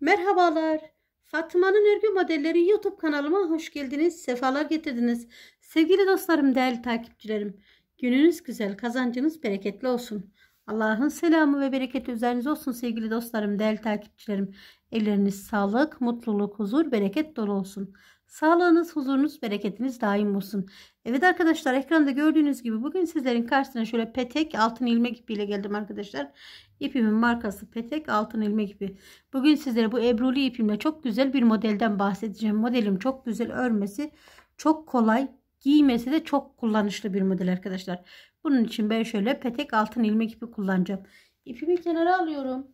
Merhabalar. Fatıma'nın örgü modelleri YouTube kanalıma hoş geldiniz. Sefalar getirdiniz. Sevgili dostlarım, değerli takipçilerim. Gününüz güzel, kazancınız bereketli olsun. Allah'ın selamı ve bereketi üzerinize olsun sevgili dostlarım, değerli takipçilerim. Elleriniz sağlık, mutluluk, huzur, bereket dolu olsun. Sağlığınız, huzurunuz, bereketiniz daim olsun. Evet arkadaşlar ekranda gördüğünüz gibi bugün sizlerin karşısına şöyle petek altın ilmek ipiyle geldim arkadaşlar. İpimin markası petek altın ilmek ipi. Bugün sizlere bu ebruli ipimle çok güzel bir modelden bahsedeceğim. Modelim çok güzel örmesi çok kolay Giymesi de çok kullanışlı bir model arkadaşlar. Bunun için ben şöyle petek altın ilmek ipi kullanacağım. İpimi kenara alıyorum.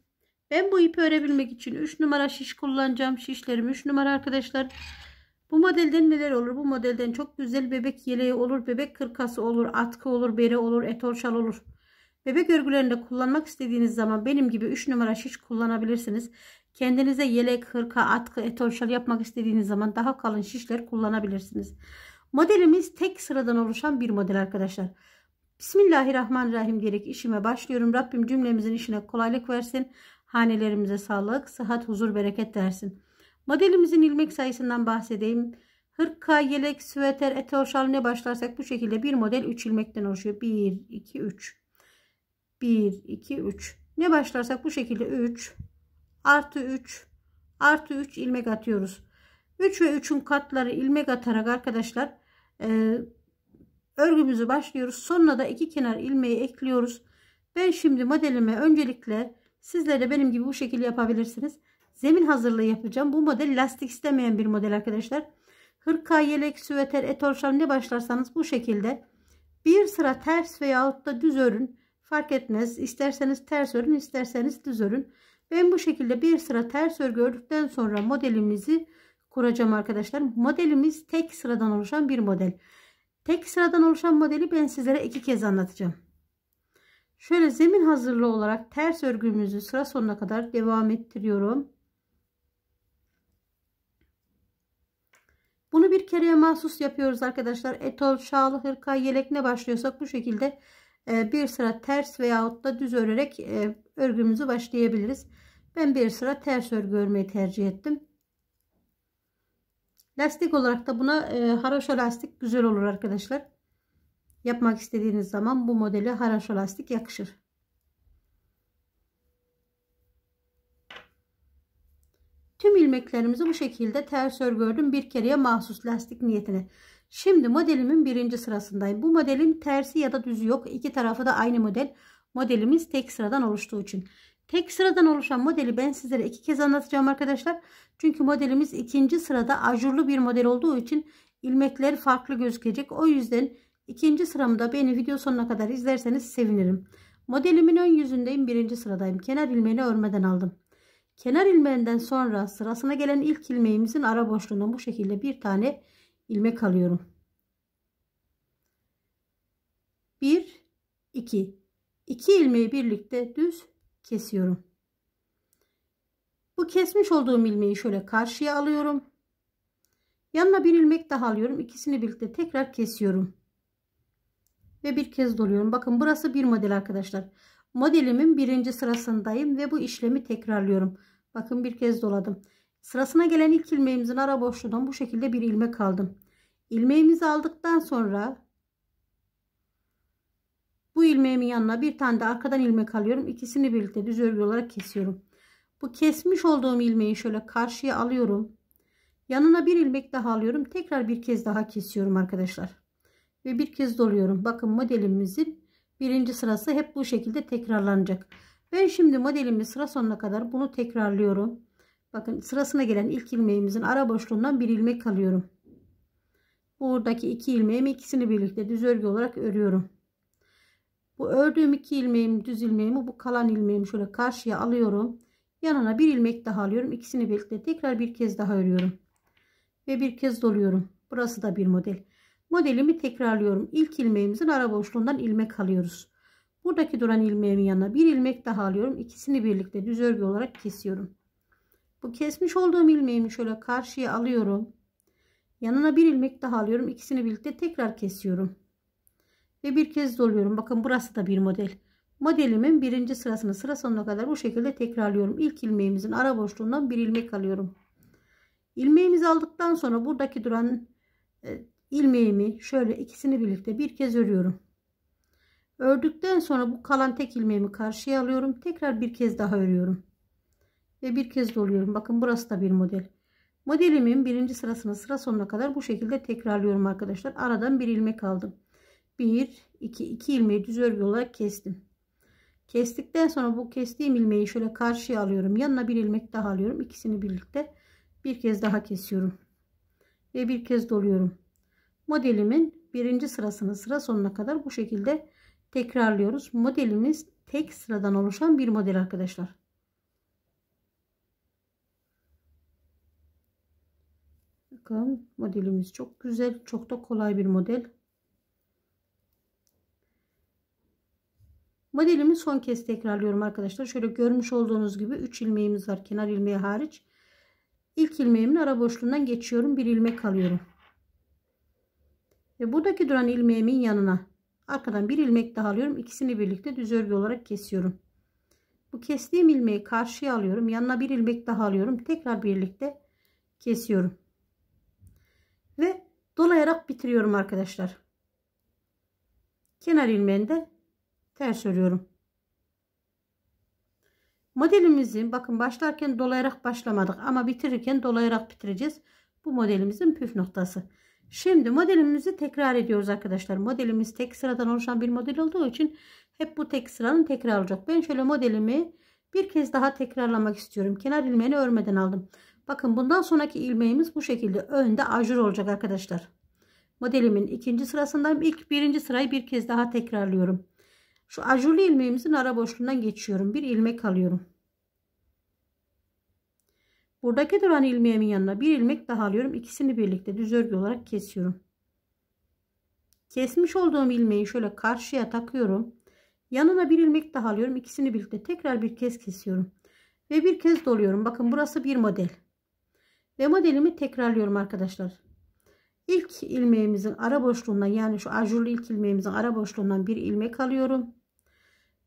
Ben bu ipi örebilmek için 3 numara şiş kullanacağım. Şişlerim 3 numara arkadaşlar. Bu modelden neler olur? Bu modelden çok güzel bebek yeleği olur, bebek kırkası olur, atkı olur, bere olur, etol şal olur. Bebek örgülerinde kullanmak istediğiniz zaman benim gibi 3 numara şiş kullanabilirsiniz. Kendinize yelek, hırka, atkı, etol şal yapmak istediğiniz zaman daha kalın şişler kullanabilirsiniz. Modelimiz tek sıradan oluşan bir model arkadaşlar. Bismillahirrahmanirrahim diyerek işime başlıyorum. Rabbim cümlemizin işine kolaylık versin. Hanelerimize sağlık, sıhhat, huzur, bereket versin. Modelimizin ilmek sayısından bahsedeyim. Hırka, yelek, süveter, etoşal ne başlarsak bu şekilde bir model 3 ilmekten oluşuyor. 1, 2, 3. 1, 2, 3. Ne başlarsak bu şekilde 3 artı 3 artı 3 ilmek atıyoruz. 3 ve 3'ün katları ilmek atarak arkadaşlar e, örgümüzü başlıyoruz. Sonra da iki kenar ilmeği ekliyoruz. Ben şimdi modelime öncelikle sizler de benim gibi bu şekilde yapabilirsiniz. Zemin hazırlığı yapacağım. Bu model lastik istemeyen bir model arkadaşlar. Hırka, yelek, süveter, etorşal ne başlarsanız bu şekilde bir sıra ters veyahut da düz örün. Fark etmez. İsterseniz ters örün, isterseniz düz örün. Ben bu şekilde bir sıra ters örgü ördükten sonra modelimizi kuracağım arkadaşlar. Modelimiz tek sıradan oluşan bir model. Tek sıradan oluşan modeli ben sizlere iki kez anlatacağım. Şöyle zemin hazırlığı olarak ters örgümüzü sıra sonuna kadar devam ettiriyorum. Bunu bir kereye mahsus yapıyoruz arkadaşlar. Etol, şal, hırka, yelek ne başlıyorsak bu şekilde e, bir sıra ters veyahut da düz örerek e, örgümüzü başlayabiliriz. Ben bir sıra ters örgü örmeyi tercih ettim. Lastik olarak da buna e, haroşa lastik güzel olur arkadaşlar. Yapmak istediğiniz zaman bu modeli haroşa lastik yakışır. Tüm ilmeklerimizi bu şekilde ters örgü bir kereye mahsus lastik niyetine. Şimdi modelimin birinci sırasındayım. Bu modelin tersi ya da düzü yok. İki tarafı da aynı model. Modelimiz tek sıradan oluştuğu için. Tek sıradan oluşan modeli ben sizlere iki kez anlatacağım arkadaşlar. Çünkü modelimiz ikinci sırada ajurlu bir model olduğu için ilmekler farklı gözükecek. O yüzden ikinci sıramda beni video sonuna kadar izlerseniz sevinirim. Modelimin ön yüzündeyim. Birinci sıradayım. Kenar ilmeğini örmeden aldım. Kenar ilmeğinden sonra sırasına gelen ilk ilmeğimizin ara boşluğuna bu şekilde bir tane ilmek alıyorum. 1 2 2 ilmeği birlikte düz kesiyorum. Bu kesmiş olduğum ilmeği şöyle karşıya alıyorum. Yanına bir ilmek daha alıyorum. İkisini birlikte tekrar kesiyorum. Ve bir kez doluyorum. Bakın burası bir model arkadaşlar. Modelimin birinci sırasındayım ve bu işlemi tekrarlıyorum. Bakın bir kez doladım. Sırasına gelen ilk ilmeğimizin ara boşluğundan bu şekilde bir ilmek aldım. İlmeğimizi aldıktan sonra bu ilmeğimin yanına bir tane de arkadan ilmek alıyorum. İkisini birlikte düz örgü olarak kesiyorum. Bu kesmiş olduğum ilmeği şöyle karşıya alıyorum. Yanına bir ilmek daha alıyorum. Tekrar bir kez daha kesiyorum arkadaşlar. Ve bir kez doluyorum. Bakın modelimizin birinci sırası hep bu şekilde tekrarlanacak. Ben şimdi modelimin sıra sonuna kadar bunu tekrarlıyorum. Bakın sırasına gelen ilk ilmeğimizin ara boşluğundan bir ilmek alıyorum. Buradaki iki ilmeğimi ikisini birlikte düz örgü olarak örüyorum. Bu ördüğüm iki ilmeğim düz ilmeğimi bu kalan ilmeğimi şöyle karşıya alıyorum. Yanına bir ilmek daha alıyorum. İkisini birlikte tekrar bir kez daha örüyorum. Ve bir kez doluyorum. Burası da bir model. Modelimi tekrarlıyorum. İlk ilmeğimizin ara boşluğundan ilmek alıyoruz. Buradaki duran ilmeğimin yanına bir ilmek daha alıyorum. İkisini birlikte düz örgü olarak kesiyorum. Bu kesmiş olduğum ilmeğimi şöyle karşıya alıyorum. Yanına bir ilmek daha alıyorum. İkisini birlikte tekrar kesiyorum ve bir kez doluyorum. Bakın burası da bir model. Modelimin birinci sırasını sıra sonuna kadar bu şekilde tekrarlıyorum. İlk ilmeğimizin ara boşluğundan bir ilmek alıyorum. Ilmeğimizi aldıktan sonra buradaki duran e, ilmeğimi şöyle ikisini birlikte bir kez örüyorum. Ördükten sonra bu kalan tek ilmeğimi karşıya alıyorum. Tekrar bir kez daha örüyorum. Ve bir kez doluyorum. Bakın burası da bir model. Modelimin birinci sırasını sıra sonuna kadar bu şekilde tekrarlıyorum arkadaşlar. Aradan bir ilmek aldım. 1 2 2 ilmeği düz örgü olarak kestim. Kestikten sonra bu kestiğim ilmeği şöyle karşıya alıyorum. Yanına bir ilmek daha alıyorum. İkisini birlikte bir kez daha kesiyorum. Ve bir kez doluyorum. Modelimin birinci sırasını sıra sonuna kadar bu şekilde tekrarlıyoruz. Modelimiz tek sıradan oluşan bir model arkadaşlar. Bakın modelimiz çok güzel. Çok da kolay bir model. Modelimi son kez tekrarlıyorum arkadaşlar. Şöyle görmüş olduğunuz gibi 3 ilmeğimiz var kenar ilmeği hariç. İlk ilmeğimin ara boşluğundan geçiyorum. Bir ilmek alıyorum. Ve buradaki duran ilmeğimin yanına arkadan bir ilmek daha alıyorum. İkisini birlikte düz örgü olarak kesiyorum. Bu kestiğim ilmeği karşıya alıyorum. Yanına bir ilmek daha alıyorum. Tekrar birlikte kesiyorum. Ve dolayarak bitiriyorum arkadaşlar. Kenar ilmeğinde ters örüyorum. Modelimizin bakın başlarken dolayarak başlamadık ama bitirirken dolayarak bitireceğiz. Bu modelimizin püf noktası. Şimdi modelimizi tekrar ediyoruz arkadaşlar. Modelimiz tek sıradan oluşan bir model olduğu için hep bu tek sıranın tekrar olacak. Ben şöyle modelimi bir kez daha tekrarlamak istiyorum. Kenar ilmeğini örmeden aldım. Bakın bundan sonraki ilmeğimiz bu şekilde önde ajur olacak arkadaşlar. Modelimin ikinci sırasındayım. İlk birinci sırayı bir kez daha tekrarlıyorum. Şu ajurlu ilmeğimizin ara boşluğundan geçiyorum. Bir ilmek alıyorum. Buradaki duran ilmeğimin yanına bir ilmek daha alıyorum. İkisini birlikte düz örgü olarak kesiyorum. Kesmiş olduğum ilmeği şöyle karşıya takıyorum. Yanına bir ilmek daha alıyorum. İkisini birlikte tekrar bir kez kesiyorum. Ve bir kez doluyorum. Bakın burası bir model. Ve modelimi tekrarlıyorum arkadaşlar ilk ilmeğimizin ara boşluğundan yani şu ajurlu ilk ilmeğimizin ara boşluğundan bir ilmek alıyorum.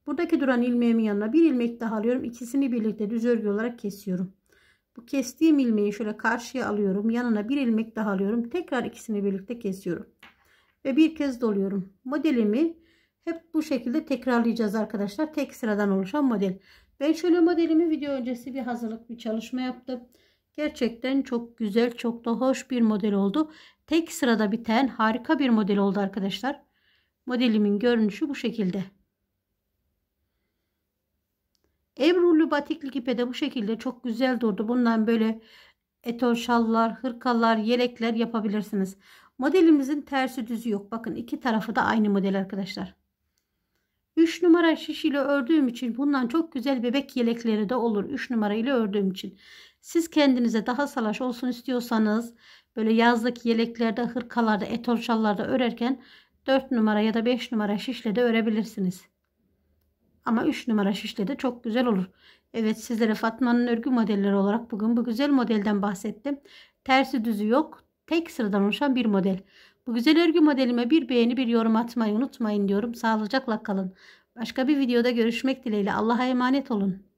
Buradaki duran ilmeğimin yanına bir ilmek daha alıyorum. İkisini birlikte düz örgü olarak kesiyorum. Bu kestiğim ilmeği şöyle karşıya alıyorum. Yanına bir ilmek daha alıyorum. Tekrar ikisini birlikte kesiyorum. Ve bir kez doluyorum. Modelimi hep bu şekilde tekrarlayacağız arkadaşlar. Tek sıradan oluşan model. Ben şöyle modelimi video öncesi bir hazırlık bir çalışma yaptım. Gerçekten çok güzel, çok da hoş bir model oldu tek sırada biten harika bir model oldu arkadaşlar. Modelimin görünüşü bu şekilde. Ebrulu batikli ipe de bu şekilde çok güzel durdu. Bundan böyle etol şallar, hırkalar, yelekler yapabilirsiniz. Modelimizin tersi düzü yok. Bakın iki tarafı da aynı model arkadaşlar. 3 numara şiş ile ördüğüm için bundan çok güzel bebek yelekleri de olur. 3 numara ile ördüğüm için. Siz kendinize daha salaş olsun istiyorsanız böyle yazlık yeleklerde, hırkalarda, eton şallarda örerken 4 numara ya da 5 numara şişle de örebilirsiniz. Ama 3 numara şişle de çok güzel olur. Evet sizlere Fatma'nın örgü modelleri olarak bugün bu güzel modelden bahsettim. Tersi düzü yok. Tek sıradan oluşan bir model. Bu güzel örgü modelime bir beğeni bir yorum atmayı unutmayın diyorum. Sağlıcakla kalın. Başka bir videoda görüşmek dileğiyle. Allah'a emanet olun.